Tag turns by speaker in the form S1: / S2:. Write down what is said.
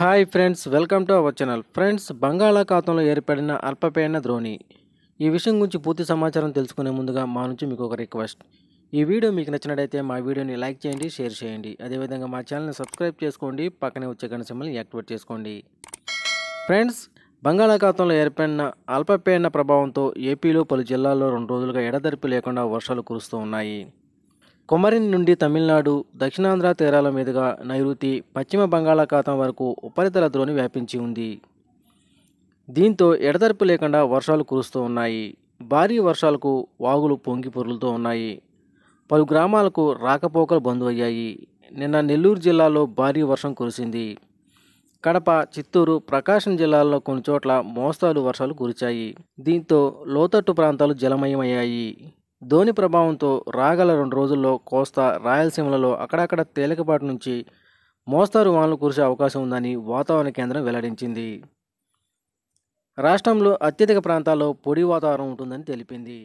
S1: hi friends welcome to our channel friends బంగాళాఖాతంలో ఏర్పడిన అల్పపీడన ద్రోణి ఈ విషయం గురించి పూర్తి సమాచారం తెలుసుకునే ముందుగా మా నుంచి మీకు ఒక రిక్వెస్ట్ ఈ వీడియో మీకు నచ్చినట్లయితే మా వీడియోని లైక్ చేయండి షేర్ చేయండి అదేవిధంగా మా ఛానల్ని సబ్స్క్రైబ్ చేసుకోండి పక్కనే వచ్చే గణ యాక్టివేట్ చేసుకోండి ఫ్రెండ్స్ బంగాళాఖాతంలో ఏర్పడిన అల్పపీడన ప్రభావంతో ఏపీలో పలు జిల్లాల్లో రెండు రోజులుగా ఎడదెరిపి లేకుండా వర్షాలు కురుస్తూ ఉన్నాయి కొమరిన్ నుండి తమిళనాడు దక్షిణాంధ్ర తీరాల మీదుగా నైరుతి పశ్చిమ బంగాళాఖాతం వరకు ఉపరితల ద్రోణి వ్యాపించి ఉంది దీంతో ఎడతెరపు లేకుండా వర్షాలు కురుస్తూ ఉన్నాయి భారీ వర్షాలకు వాగులు పొంగి పొరులుతూ ఉన్నాయి పలు గ్రామాలకు రాకపోకలు బంద్ అయ్యాయి నిన్న నెల్లూరు జిల్లాలో భారీ వర్షం కురిసింది కడప చిత్తూరు ప్రకాశం జిల్లాల్లో కొన్ని చోట్ల మోస్తారు వర్షాలు కురిచాయి దీంతో లోతట్టు ప్రాంతాలు జలమయమయ్యాయి ధోని ప్రభావంతో రాగల రెండు రోజుల్లో కోస్తా రాయలసీమలలో అక్కడక్కడ తేలికపాటి నుంచి మోస్తారు వానలు కురిసే అవకాశం ఉందని వాతావరణ కేంద్రం వెల్లడించింది రాష్ట్రంలో అత్యధిక ప్రాంతాల్లో పొడి వాతావరణం ఉంటుందని తెలిపింది